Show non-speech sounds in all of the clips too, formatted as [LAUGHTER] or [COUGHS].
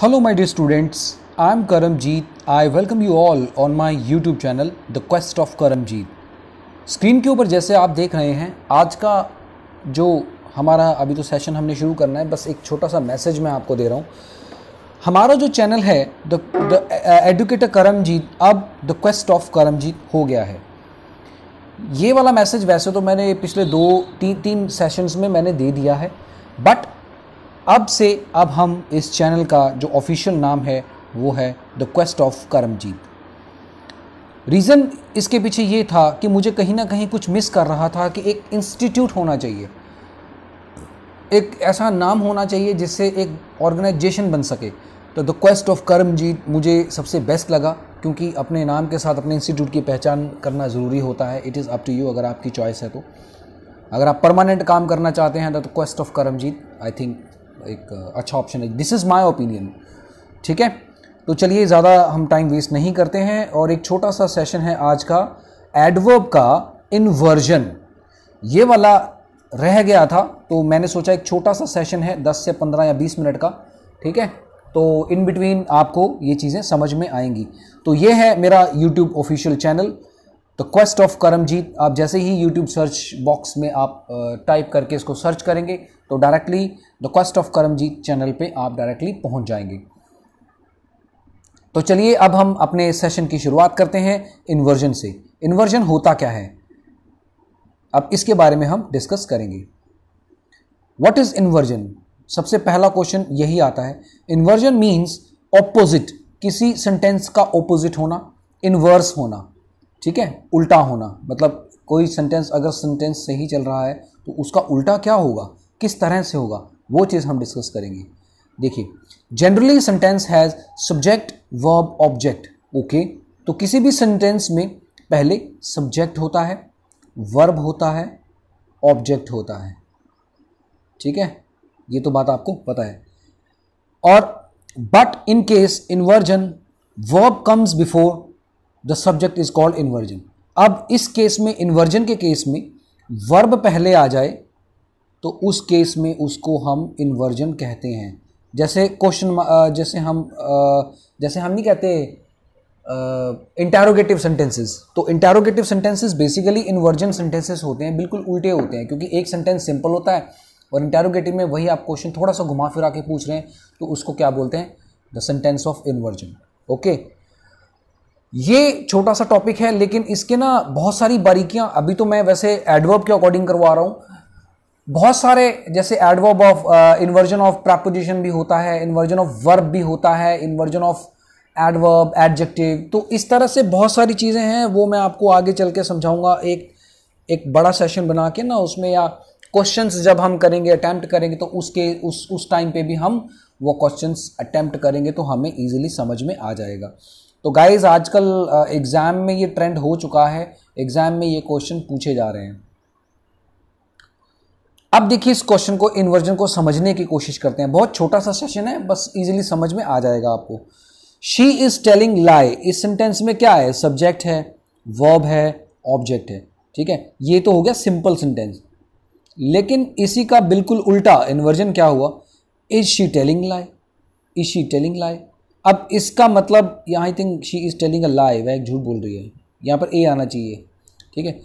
Hello my dear students I am Karamjeet I welcome you all on my YouTube channel the quest of Karamjeet screen के ऊपर जैसे आप देख रहे हैं आज का जो हमारा अभी तो सेशन हमने शुरू करना है बस एक छोटा सा मैसेज मैं आपको दे रहा हूँ हमारा जो चैनल है द एडुकेटर करमजीत अब द क्वेस्ट ऑफ करमजीत हो गया है ये वाला मैसेज वैसे तो मैंने पिछले दो ती, तीन सेशंस में मैंने दे दिया है बट अब से अब हम इस चैनल का जो ऑफिशियल नाम है वो है the quest of Karamjeet reason इसके पीछे ये था कि मुझे कहीं ना कहीं कुछ मिस कर रहा था कि एक इंस्टीट्यूट होना चाहिए एक ऐसा नाम होना चाहिए जिससे एक ऑर्गेनाइजेशन बन सके तो द क्वेस्ट ऑफ करमजीत मुझे सबसे बेस्ट लगा क्योंकि अपने नाम के साथ अपने इंस्टीट्यूट की पहचान करना ज़रूरी होता है it is up to you अगर आपकी चॉइस है तो अगर आप परमानेंट काम करना चाहते हैं the quest of Karamjeet I think एक अच्छा ऑप्शन है दिस इज़ माई ओपिनियन ठीक है तो चलिए ज़्यादा हम टाइम वेस्ट नहीं करते हैं और एक छोटा सा सेशन है आज का एडवर्ब का इन्वर्जन ये वाला रह गया था तो मैंने सोचा एक छोटा सा सेशन है 10 से 15 या 20 मिनट का ठीक है तो इन बिटवीन आपको ये चीज़ें समझ में आएंगी तो ये है मेरा यूट्यूब ऑफिशियल चैनल तो क्वेस्ट ऑफ करमजीत आप जैसे ही यूट्यूब सर्च बॉक्स में आप टाइप करके इसको सर्च करेंगे तो directly the quest of Karamjeet channel पे आप डायरेक्टली पहुंच जाएंगे तो चलिए अब हम अपने सेशन की शुरुआत करते हैं इन्वर्जन से इन्वर्जन होता क्या है अब इसके बारे में हम डिस्कस करेंगे वट इज इन्वर्जन सबसे पहला क्वेश्चन यही आता है इन्वर्जन मीन्स ऑपोजिट किसी सेंटेंस का ऑपोजिट होना इन्वर्स होना ठीक है उल्टा होना मतलब कोई सेंटेंस अगर सेंटेंस सही चल रहा है तो उसका उल्टा क्या होगा किस तरह से होगा वो चीज़ हम डिस्कस करेंगे देखिए generally sentence has subject verb object okay तो किसी भी सेंटेंस में पहले सब्जेक्ट होता है वर्ब होता है ऑब्जेक्ट होता है ठीक है ये तो बात आपको पता है और but in case inversion verb comes before the subject is called inversion अब इस केस में इन्वर्जन के केस में वर्ब पहले आ जाए तो उस केस में उसको हम इन्वर्जन कहते हैं जैसे क्वेश्चन जैसे हम जैसे हम नहीं कहते इंटेरोगेटिव सेंटेंसेस तो interrogative sentences basically inversion sentences होते हैं बिल्कुल उल्टे होते हैं क्योंकि एक सेंटेंस सिंपल होता है और इंटेरोगेटिव में वही आप क्वेश्चन थोड़ा सा घुमा फिरा के पूछ रहे हैं तो उसको क्या बोलते हैं the sentence of inversion okay ये छोटा सा टॉपिक है लेकिन इसके ना बहुत सारी बारीकियां अभी तो मैं वैसे एडवर्ब के अकॉर्डिंग करवा रहा हूँ बहुत सारे जैसे adverb of inversion of preposition भी होता है इन्वर्जन ऑफ वर्ब भी होता है इन्वर्जन ऑफ एडवर्ब एडजेक्टिव तो इस तरह से बहुत सारी चीज़ें हैं वो मैं आपको आगे चल के समझाऊंगा एक एक बड़ा सेशन बना के ना उसमें या क्वेश्चंस जब हम करेंगे अटैम्प्ट करेंगे तो उसके उस उस टाइम पे भी हम वो क्वेश्चंस अटैम्प्ट करेंगे तो हमें इजीली समझ में आ जाएगा तो गाइज आजकल एग्ज़ाम में ये ट्रेंड हो चुका है एग्ज़ाम में ये क्वेश्चन पूछे जा रहे हैं अब देखिए इस क्वेश्चन को इन्वर्जन को समझने की कोशिश करते हैं बहुत छोटा सा सेशन है बस इजीली समझ में आ जाएगा आपको शी इज टेलिंग लाई इस सेंटेंस में क्या है सब्जेक्ट है वर्ब है ऑब्जेक्ट है ठीक है ये तो हो गया सिंपल सेंटेंस लेकिन इसी का बिल्कुल उल्टा इन्वर्जन क्या हुआ is she telling lie is she telling lie अब इसका मतलब यहाँ I think she is telling a lie वह एक झूठ बोल रही है यहाँ पर ए आना चाहिए ठीक है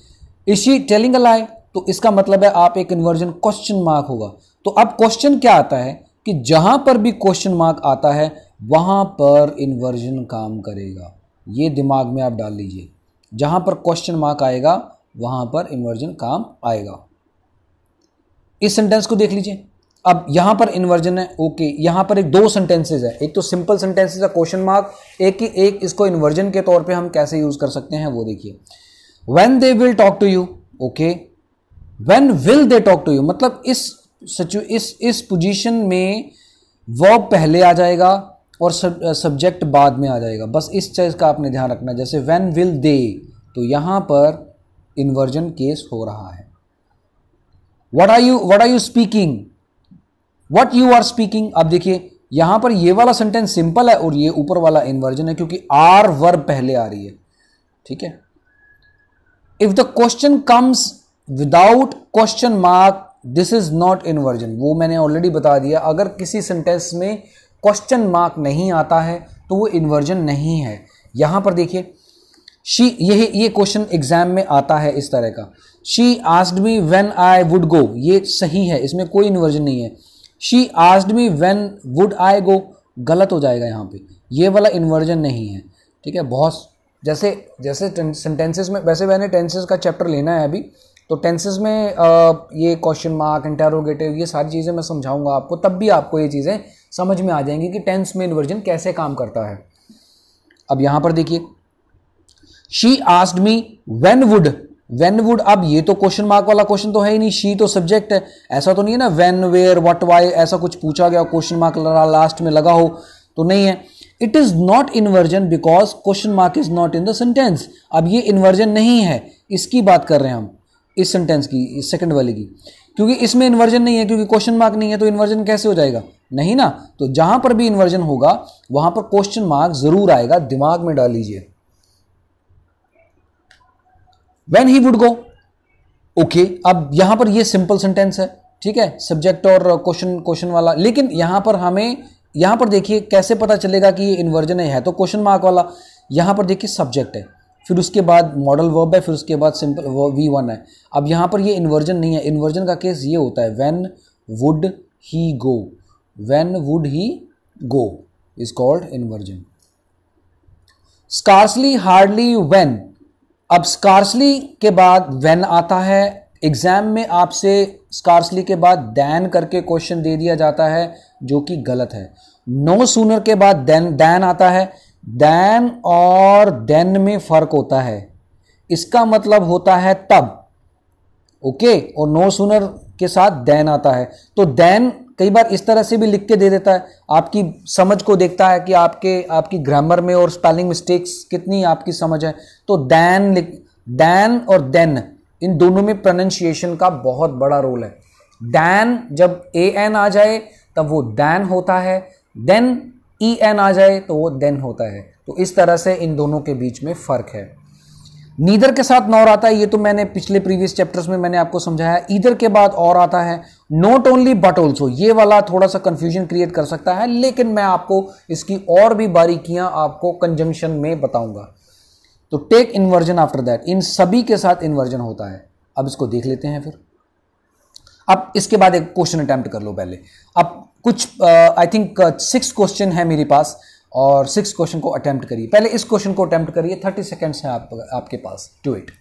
is she telling a lie तो इसका मतलब है आप एक कन्वर्जन क्वेश्चन मार्क होगा तो अब क्वेश्चन क्या आता है कि जहाँ पर भी क्वेश्चन मार्क आता है वहाँ पर इन्वर्जन काम करेगा ये दिमाग में आप डाल लीजिए जहाँ पर क्वेश्चन मार्क आएगा वहाँ पर इन्वर्जन काम आएगा इस सेंटेंस को देख लीजिए अब यहां पर इन्वर्जन है ओके यहां पर एक दो सेंटेंसेज है एक तो सिंपल सेंटेंसेज है क्वेश्चन मार्क एक ही एक इसको इन्वर्जन के तौर पे हम कैसे यूज कर सकते हैं वो देखिए when they will talk to you okay when will they talk to you मतलब इस इस इस पोजीशन में वर्ब पहले आ जाएगा और सब्जेक्ट बाद में आ जाएगा बस इस चीज का आपने ध्यान रखना जैसे वेन विल दे तो यहां पर इन्वर्जन केस हो रहा है what are you what are you speaking what you are speaking अब देखिए यहां पर ये वाला सेंटेंस सिंपल है और ये ऊपर वाला इन्वर्जन है क्योंकि आर वर्ब पहले आ रही है ठीक है if the question comes without question mark this is not inversion वो मैंने ऑलरेडी बता दिया अगर किसी सेंटेंस में क्वेश्चन मार्क नहीं आता है तो वो इन्वर्जन नहीं है यहां पर देखिए शी ये ये क्वेश्चन एग्जाम में आता है इस तरह का she asked me when I would go ये सही है इसमें कोई इन्वर्जन नहीं है she asked me when would I go गलत हो जाएगा यहाँ पे ये वाला इन्वर्जन नहीं है ठीक है बहुत जैसे जैसे सेंटेंसेस में वैसे मैंने टेंसेस का चैप्टर लेना है अभी तो टेंसेस में आ, ये क्वेश्चन मार्क इंटेरोगेटिव ये सारी चीज़ें मैं समझाऊंगा आपको तब भी आपको ये चीज़ें समझ में आ जाएंगी कि टेंस में इन्वर्जन कैसे काम करता है अब यहाँ पर देखिए she asked me when would when would अब ये तो क्वेश्चन मार्क वाला क्वेश्चन तो है ही नहीं शी तो सब्जेक्ट है ऐसा तो नहीं है ना वेन वेयर वट वाई ऐसा कुछ पूछा गया क्वेश्चन मार्क लास्ट में लगा हो तो नहीं है it is not inversion because question mark is not in the sentence अब ये इन्वर्जन नहीं है इसकी बात कर रहे हैं हम इस सेंटेंस की सेकेंड वाले की क्योंकि इसमें इन्वर्जन नहीं है क्योंकि क्वेश्चन मार्क नहीं है तो इन्वर्जन कैसे हो जाएगा नहीं ना तो जहां पर भी इन्वर्जन होगा वहां पर क्वेश्चन मार्क जरूर आएगा दिमाग में डाल लीजिए when he would go okay अब यहां पर ये सिंपल सेंटेंस है ठीक है सब्जेक्ट और क्वेश्चन क्वेश्चन वाला लेकिन यहां पर हमें यहां पर देखिए कैसे पता चलेगा कि ये इन्वर्जन है तो क्वेश्चन मार्क वाला यहां पर देखिए सब्जेक्ट है फिर उसके बाद मॉडल वर्ब है फिर उसके बाद सिंपल वी वन है अब यहां पर ये इन्वर्जन नहीं है इन्वर्जन का केस ये होता है when would he go when would he go is called inversion scarcely hardly when अब स्कार्सली के बाद वेन आता है एग्ज़ाम में आपसे स्कार्सली के बाद दैन करके क्वेश्चन दे दिया जाता है जो कि गलत है नो सूनर के बाद दैन दैन आता है दैन और देन में फ़र्क होता है इसका मतलब होता है तब ओके और नो सूनर के साथ दैन आता है तो दैन कई बार इस तरह से भी लिख के दे देता है आपकी समझ को देखता है कि आपके आपकी ग्रामर में और स्पेलिंग मिस्टेक्स कितनी आपकी समझ है तो दैन लिख दैन और देन इन दोनों में प्रोनंशिएशन का बहुत बड़ा रोल है दैन जब ए एन आ जाए तब वो दैन होता है देन ई एन आ जाए तो वो देन होता है तो इस तरह से इन दोनों के बीच में फ़र्क है नीदर के साथ नॉर आता है ये तो मैंने पिछले प्रीवियस चैप्टर्स में मैंने आपको समझाया इधर के बाद और आता है नॉट ओनली बट ऑल्सो ये वाला थोड़ा सा कंफ्यूजन क्रिएट कर सकता है लेकिन मैं आपको इसकी और भी बारीकियां आपको कंजंक्शन में बताऊंगा तो टेक इन्वर्जन आफ्टर दैट इन सभी के साथ इन्वर्जन होता है अब इसको देख लेते हैं फिर अब इसके बाद एक क्वेश्चन अटैम्प्ट कर लो पहले अब कुछ आई थिंक सिक्स क्वेश्चन है मेरे पास और सिक्स क्वेश्चन को अटैम्प्ट करिए पहले इस क्वेश्चन को अटैम्प्ट करिए थर्टी सेकेंड्स हैं आप, आपके पास टू इट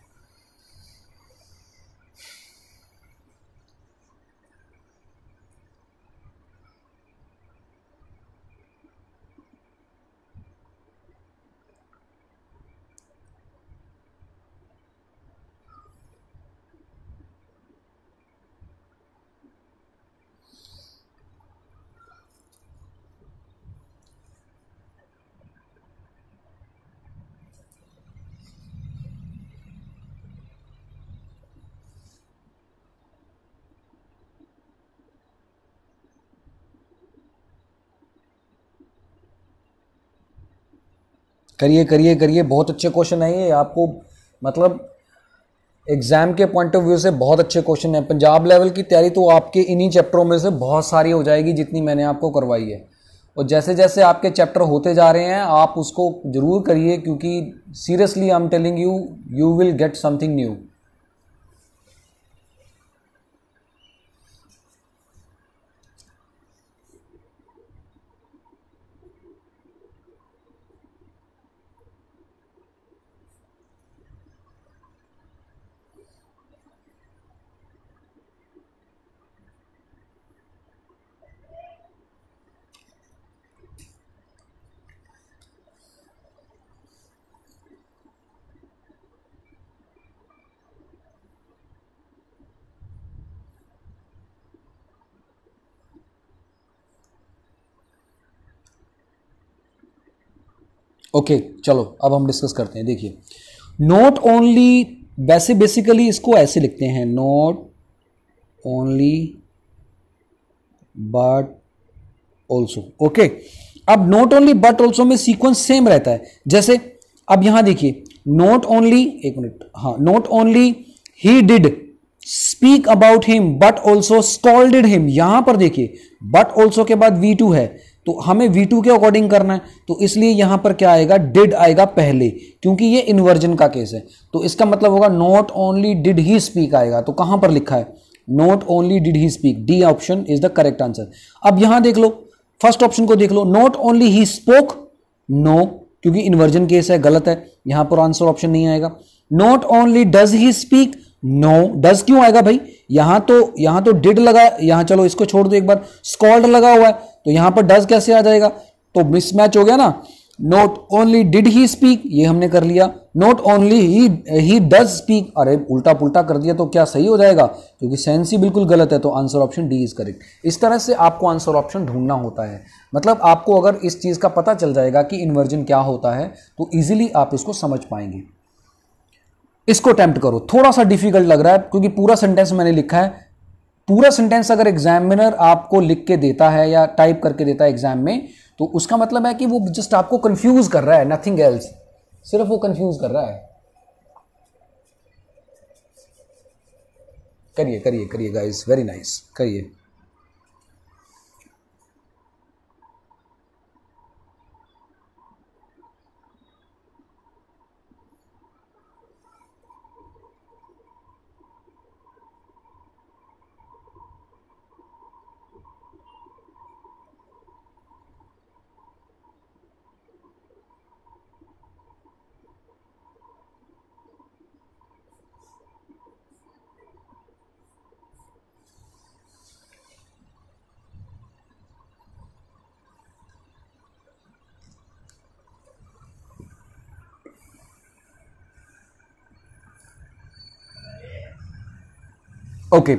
करिए करिए करिए बहुत अच्छे क्वेश्चन आए ये आपको मतलब एग्ज़ाम के पॉइंट ऑफ व्यू से बहुत अच्छे क्वेश्चन हैं पंजाब लेवल की तैयारी तो आपके इन्हीं चैप्टरों में से बहुत सारी हो जाएगी जितनी मैंने आपको करवाई है और जैसे जैसे आपके चैप्टर होते जा रहे हैं आप उसको ज़रूर करिए क्योंकि seriously I am telling you you will get something new okay okay, चलो अब हम डिस्कस करते हैं देखिए नोट ओनली वैसे बेसिकली इसको ऐसे लिखते हैं not only but also okay अब नोट ओनली बट ऑल्सो में सीक्वेंस सेम रहता है जैसे अब यहां देखिए नोट ओनली एक मिनट हाँ not only he did speak about him but also scolded him यहां पर देखिए बट ऑल्सो के बाद वी टू है तो हमें V2 के अकॉर्डिंग करना है तो इसलिए यहां पर क्या आएगा डिड आएगा पहले क्योंकि ये इन्वर्जन का केस है तो इसका मतलब होगा not only did he speak आएगा तो कहां पर लिखा है not only did he speak D option is the correct answer अब यहां देख लो फर्स्ट ऑप्शन को देख लो not only he spoke no क्योंकि इन्वर्जन केस है गलत है यहां पर आंसर ऑप्शन नहीं आएगा not only does he speak no no. Does क्यों आएगा भाई यहां तो यहां तो डिड लगा यहां चलो इसको छोड़ दो एक बार स्कॉल्ड लगा हुआ है तो यहां पर डज कैसे आ जाएगा तो मिसमैच हो गया ना not only did he speak ये हमने कर लिया not only he he does speak अरे उल्टा पुल्टा कर दिया तो क्या सही हो जाएगा क्योंकि सेंस ही बिल्कुल गलत है तो answer option D is correct इस तरह से आपको आंसर ऑप्शन ढूंढना होता है मतलब आपको अगर इस चीज़ का पता चल जाएगा कि इन्वर्जन क्या होता है तो ईजिली आप इसको समझ पाएंगे इसको अटैम्प्ट करो थोड़ा सा डिफिकल्ट लग रहा है क्योंकि पूरा सेंटेंस मैंने लिखा है पूरा सेंटेंस अगर एग्जामिनर आपको लिख के देता है या टाइप करके देता है एग्जाम में तो उसका मतलब है कि वो जस्ट आपको कंफ्यूज कर रहा है नथिंग एल्स सिर्फ वो कंफ्यूज कर रहा है करिए करिए करिए गाइस वेरी नाइस करिए ओके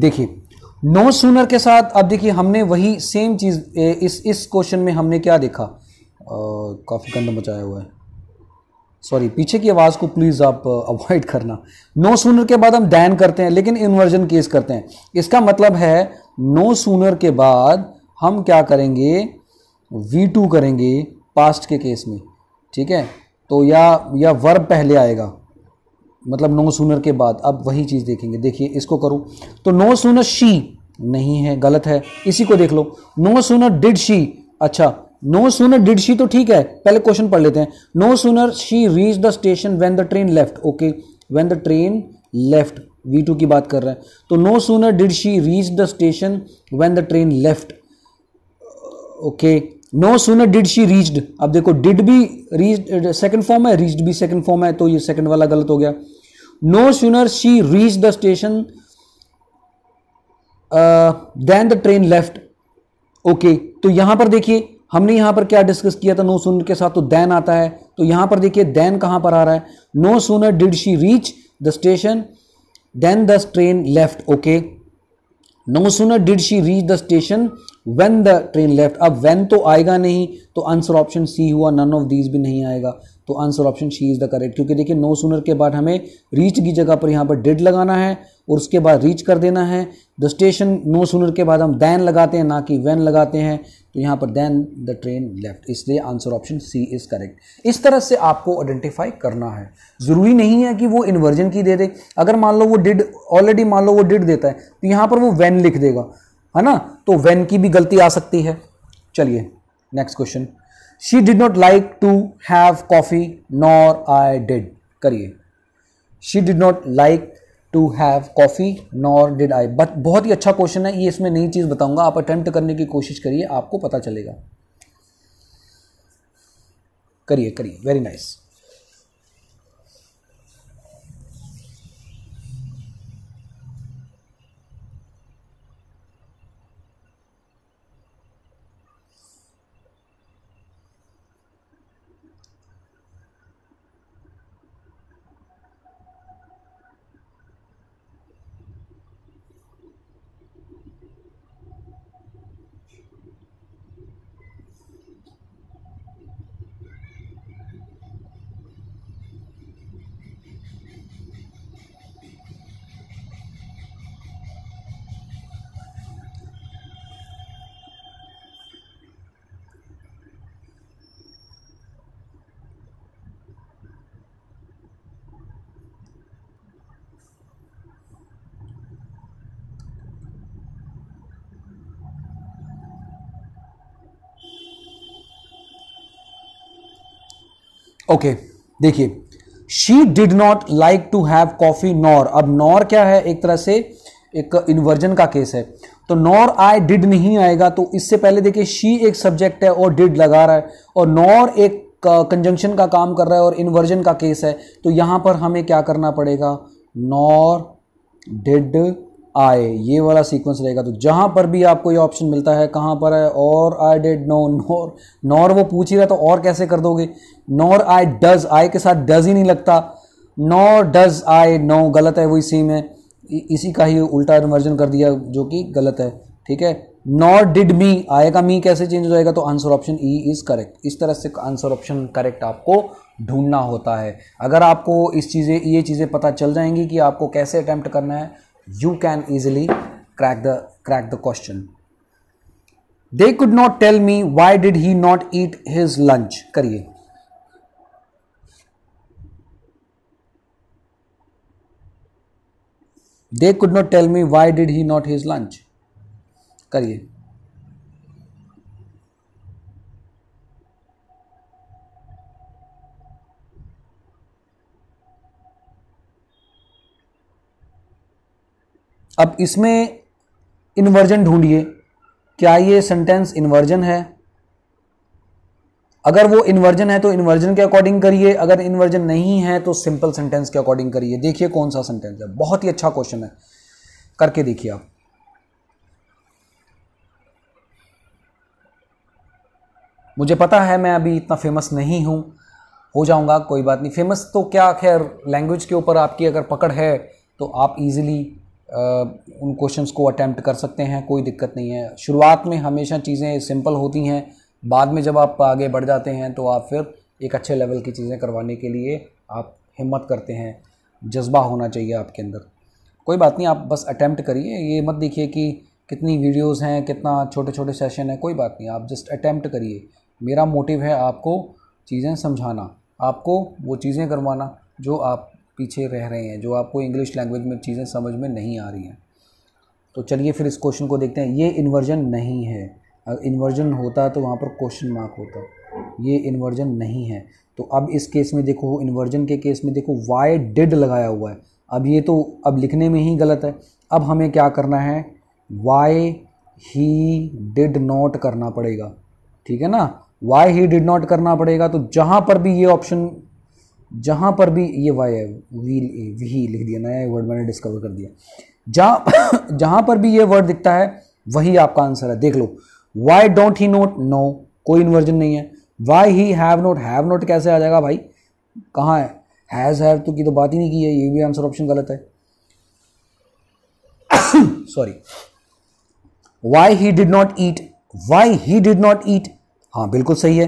देखिए नो सूनर के साथ अब देखिए हमने वही सेम चीज़ इस इस क्वेश्चन में हमने क्या देखा काफ़ी गंदा मचाया हुआ है सॉरी पीछे की आवाज़ को प्लीज़ आप अवॉइड करना नो सूनर के बाद हम डैन करते हैं लेकिन इन्वर्जन केस करते हैं इसका मतलब है नो सूनर के बाद हम क्या करेंगे वी टू करेंगे पास्ट के केस में ठीक है तो या या वर्ब पहले आएगा मतलब नो सूनर के बाद अब वही चीज़ देखेंगे देखिए इसको करूँ तो नो सूनर शी नहीं है गलत है इसी को देख लो नो सूनर डिड शी अच्छा नो सूनर डिड शी तो ठीक है पहले क्वेश्चन पढ़ लेते हैं no sooner she reach the station when the train left okay when the train left V two की बात कर रहे हैं तो no sooner did she reach the station when the train left okay no sooner did she reached अब देखो did भी reach second form है रीच्ड भी सेकंड फॉर्म है तो ये सेकंड वाला गलत हो गया no sooner she reach the station uh, the train left okay तो यहां पर देखिए हमने यहां पर क्या डिस्कस किया था नो सूनर के साथ तो दैन आता है तो यहां पर देखिए दैन कहां पर आ रहा है no sooner did she reach the station then the train left okay no sooner did she reach the station when the train left अब वेन तो आएगा नहीं तो आंसर ऑप्शन सी हुआ नन ऑफ दीज भी नहीं आएगा तो answer option C is the correct क्योंकि देखिए नो सुनर के बाद हमें रीच की जगह पर यहाँ पर डिड लगाना है और उसके बाद रीच कर देना है द स्टेशन नो सुनर के बाद हम दैन लगाते हैं ना कि वैन लगाते हैं तो यहाँ पर दैन द ट्रेन लेफ्ट इसलिए answer option C is correct इस तरह से आपको आइडेंटिफाई करना है ज़रूरी नहीं है कि वो इन्वर्जन की दे दे अगर मान लो वो डिड ऑलरेडी मान लो वो डिड देता है तो यहाँ पर वो वैन लिख देगा है ना तो वैन की भी गलती आ सकती है चलिए next question she did not like to have coffee nor I did करिए she did not like to have coffee nor did I but बहुत ही अच्छा क्वेश्चन है ये इसमें नई चीज़ बताऊंगा आप अटेम्प्ट करने की कोशिश करिए आपको पता चलेगा करिए करिए वेरी नाइस nice. ओके देखिए she did not like to have coffee nor अब नॉर क्या है एक तरह से एक इन्वर्जन का केस है तो नॉर आई डिड नहीं आएगा तो इससे पहले देखिए शी एक सब्जेक्ट है और डिड लगा रहा है और नॉर एक कंजंक्शन का, का काम कर रहा है और इन्वर्जन का केस है तो यहां पर हमें क्या करना पड़ेगा नॉर डिड आए ये वाला सीक्वेंस रहेगा तो जहां पर भी आपको ये ऑप्शन मिलता है कहां पर है और I did no nor nor वो पूछ ही रहा तो और कैसे कर दोगे नॉर आई डज आई के साथ डज ही नहीं लगता नॉर डज आई नो गलत है वही सेम है इसी का ही उल्टा इन्वर्जन कर दिया जो कि गलत है ठीक है नॉर डिड मी आएगा मी कैसे चेंज हो जाएगा तो answer option E is correct इस तरह से आंसर ऑप्शन करेक्ट आपको ढूंढना होता है अगर आपको इस चीज़ें ये चीज़ें पता चल जाएंगी कि आपको कैसे अटैम्प्ट करना है you can easily crack the crack the question they could not tell me why did he not eat his lunch करिए they could not tell me why did he not his lunch करिए अब इसमें inversion ढूंढिए क्या ये sentence inversion है अगर वो इन्वर्जन है तो इन्वर्जन के अकॉर्डिंग करिए अगर इन्वर्जन नहीं है तो सिंपल सेंटेंस के अकॉर्डिंग करिए देखिए कौन सा सेंटेंस है बहुत ही अच्छा क्वेश्चन है करके देखिए आप मुझे पता है मैं अभी इतना फेमस नहीं हूँ हो जाऊँगा कोई बात नहीं फेमस तो क्या खैर लैंग्वेज के ऊपर आपकी अगर पकड़ है तो आप इजीली उन क्वेश्चंस को अटैम्प्ट कर सकते हैं कोई दिक्कत नहीं है शुरुआत में हमेशा चीज़ें सिंपल होती हैं बाद में जब आप आगे बढ़ जाते हैं तो आप फिर एक अच्छे लेवल की चीज़ें करवाने के लिए आप हिम्मत करते हैं जज्बा होना चाहिए आपके अंदर कोई बात नहीं आप बस अटैम्प्ट करिए ये मत देखिए कि कितनी वीडियोस हैं कितना छोटे छोटे सेशन है कोई बात नहीं आप जस्ट अटैम्प्ट करिए मेरा मोटिव है आपको चीज़ें समझाना आपको वो चीज़ें करवाना जो आप पीछे रह रहे हैं जो आपको इंग्लिश लैंग्वेज में चीज़ें समझ में नहीं आ रही हैं तो चलिए फिर इस क्वेश्चन को देखते हैं ये इन्वर्जन नहीं है इन्वर्जन होता तो वहाँ पर क्वेश्चन मार्क होता ये इन्वर्जन नहीं है तो अब इस केस में देखो इन्वर्जन के केस में देखो वाई डिड लगाया हुआ है अब ये तो अब लिखने में ही गलत है अब हमें क्या करना है वाई ही डिड नॉट करना पड़ेगा ठीक है ना वाई ही डिड नॉट करना पड़ेगा तो जहाँ पर भी ये ऑप्शन जहाँ पर भी ये वाई है वी वी लिख दिया नया वर्ड मैंने डिस्कवर कर दिया जहाँ [COUGHS] जहाँ पर भी ये वर्ड दिखता है वही आपका आंसर है देख लो why don't he not no कोई इन्वर्जन नहीं है why he have not have not कैसे आ जाएगा भाई कहाँ है हैज़ हैव तो की तो बात ही नहीं की है ये भी आंसर ऑप्शन गलत है sorry why he did not eat why he did not eat हाँ बिल्कुल सही है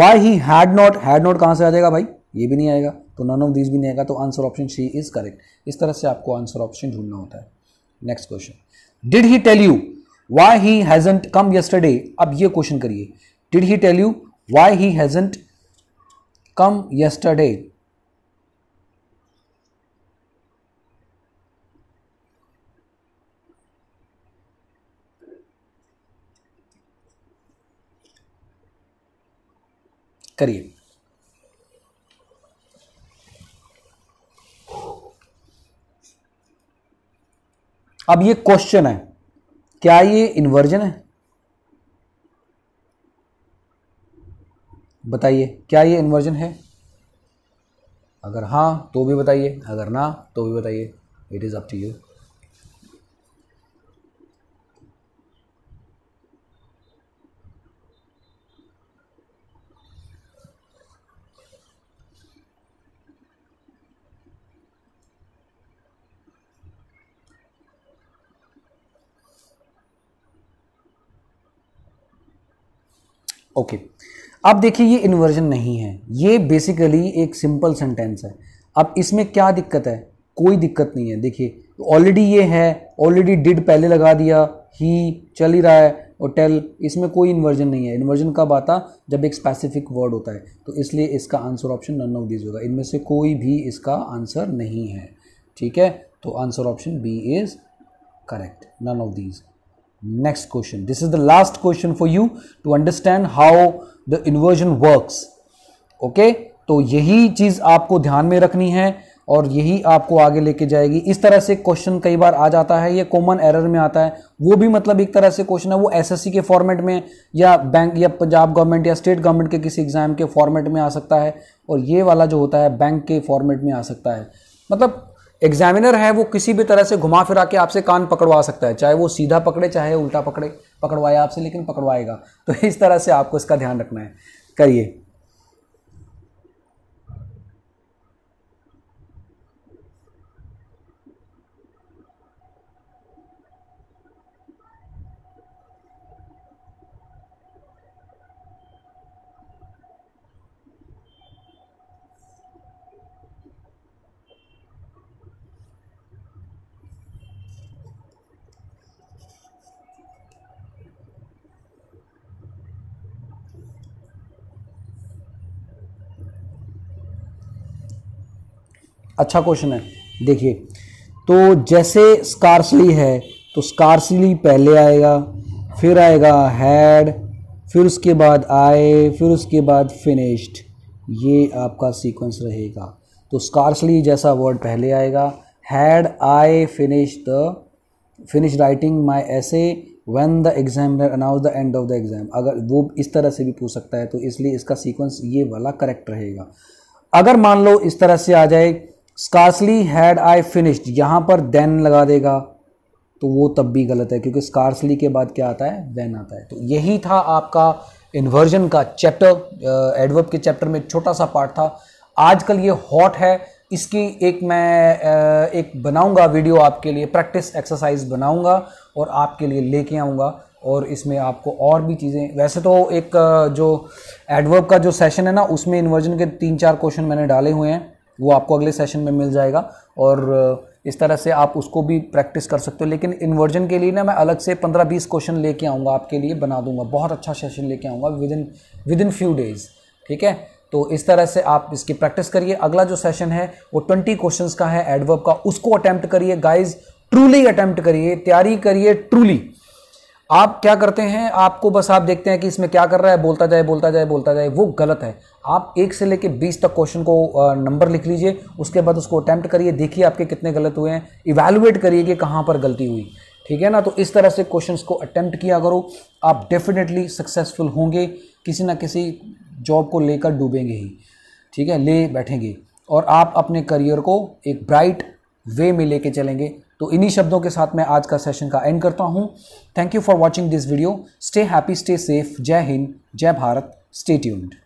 why he had not had not कहाँ से आ जाएगा भाई ये भी नहीं आएगा तो नन ऑफ दीज भी नहीं आएगा तो answer option C is correct इस तरह से आपको आंसर ऑप्शन ढूंढना होता है next question did he tell you why he hasn't come yesterday अब ये क्वेश्चन करिए did he tell you why he hasn't come yesterday करिए अब ये क्वेश्चन है क्या ये इन्वर्जन है बताइए क्या ये इन्वर्जन है अगर हाँ तो भी बताइए अगर ना तो भी बताइए it is up to you okay अब देखिए ये इन्वर्जन नहीं है ये बेसिकली एक सिंपल सेंटेंस है अब इसमें क्या दिक्कत है कोई दिक्कत नहीं है देखिए ऑलरेडी ये है ऑलरेडी डिड पहले लगा दिया ही चल ही रहा है और टेल इसमें कोई इन्वर्जन नहीं है इन्वर्जन कब आता जब एक स्पेसिफिक वर्ड होता है तो इसलिए इसका answer option none of these होगा इनमें से कोई भी इसका आंसर नहीं है ठीक है तो answer option B is correct none of these next question this is the last question for you to understand how the inversion works okay तो यही चीज़ आपको ध्यान में रखनी है और यही आपको आगे लेके जाएगी इस तरह से क्वेश्चन कई बार आ जाता है ये कॉमन एरर में आता है वो भी मतलब एक तरह से क्वेश्चन है वो एसएससी के फॉर्मेट में या बैंक या पंजाब गवर्नमेंट या स्टेट गवर्नमेंट के किसी एग्ज़ाम के फॉर्मेट में आ सकता है और ये वाला जो होता है बैंक के फॉर्मेट में आ सकता है मतलब एग्जामिनर है वो किसी भी तरह से घुमा फिरा के आपसे कान पकड़वा सकता है चाहे वो सीधा पकड़े चाहे उल्टा पकड़े पकड़वाए आपसे लेकिन पकड़वाएगा तो इस तरह से आपको इसका ध्यान रखना है करिए अच्छा क्वेश्चन है देखिए तो जैसे स्कार्सली है तो स्कार्सली पहले आएगा फिर आएगा हैड फिर उसके बाद आए फिर उसके बाद फिनिश्ड ये आपका सीक्वेंस रहेगा तो स्कार्सली जैसा वर्ड पहले आएगा had I finish the finish writing my ऐसे when the exam announce the end of the exam अगर वो इस तरह से भी पूछ सकता है तो इसलिए इसका सीक्वेंस ये वाला करेक्ट रहेगा अगर मान लो इस तरह से आ जाए स्कार्सली हैड आई फिनिश्ड यहाँ पर देन लगा देगा तो वो तब भी गलत है क्योंकि स्कार्सली के बाद क्या आता है देन आता है तो यही था आपका इन्वर्जन का चैप्टर एडवर्ब के चैप्टर में छोटा सा पार्ट था आजकल ये हॉट है इसकी एक मैं एक बनाऊंगा वीडियो आपके लिए प्रैक्टिस एक्सरसाइज बनाऊंगा और आपके लिए लेके आऊँगा और इसमें आपको और भी चीज़ें वैसे तो एक जो एडवर्ब का जो सेशन है ना उसमें इन्वर्जन के तीन चार क्वेश्चन मैंने डाले हुए हैं वो आपको अगले सेशन में मिल जाएगा और इस तरह से आप उसको भी प्रैक्टिस कर सकते हो लेकिन इन्वर्जन के लिए ना मैं अलग से पंद्रह बीस क्वेश्चन लेके आऊँगा आपके लिए बना दूंगा बहुत अच्छा सेशन लेके आऊँगा within within few days ठीक है तो इस तरह से आप इसकी प्रैक्टिस करिए अगला जो सेशन है वो ट्वेंटी क्वेश्चन का है एडवर्ब का उसको अटैम्प्ट करिए गाइज ट्रूली अटैम्प्ट करिए तैयारी करिए ट्रूली आप क्या करते हैं आपको बस आप देखते हैं कि इसमें क्या कर रहा है बोलता जाए बोलता जाए बोलता जाए वो गलत है आप एक से लेकर बीस तक क्वेश्चन को नंबर लिख लीजिए उसके बाद उसको अटैम्प्ट करिए देखिए आपके कितने गलत हुए हैं इवेलुएट करिए कि कहाँ पर गलती हुई ठीक है ना तो इस तरह से क्वेश्चंस को अटैम्प्ट किया करो आप डेफिनेटली सक्सेसफुल होंगे किसी ना किसी जॉब को लेकर डूबेंगे ही ठीक है ले बैठेंगे और आप अपने करियर को एक ब्राइट वे में लेके चलेंगे तो इन्हीं शब्दों के साथ मैं आज का सेशन का एंड करता हूँ thank you for watching this video stay happy stay safe Jai Hind जय भारत स्टे ट्यून्ड